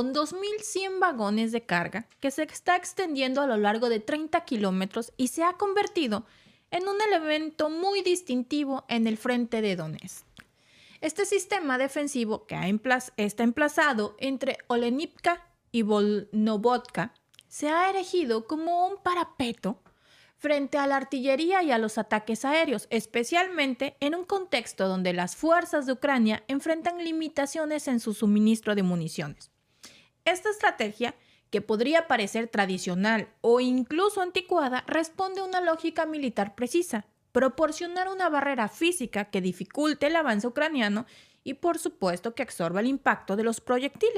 con 2.100 vagones de carga que se está extendiendo a lo largo de 30 kilómetros y se ha convertido en un elemento muy distintivo en el frente de Donetsk. Este sistema defensivo que está emplazado entre Olenipka y Volnovodka se ha erigido como un parapeto frente a la artillería y a los ataques aéreos, especialmente en un contexto donde las fuerzas de Ucrania enfrentan limitaciones en su suministro de municiones. Esta estrategia, que podría parecer tradicional o incluso anticuada, responde a una lógica militar precisa, proporcionar una barrera física que dificulte el avance ucraniano y por supuesto que absorba el impacto de los proyectiles.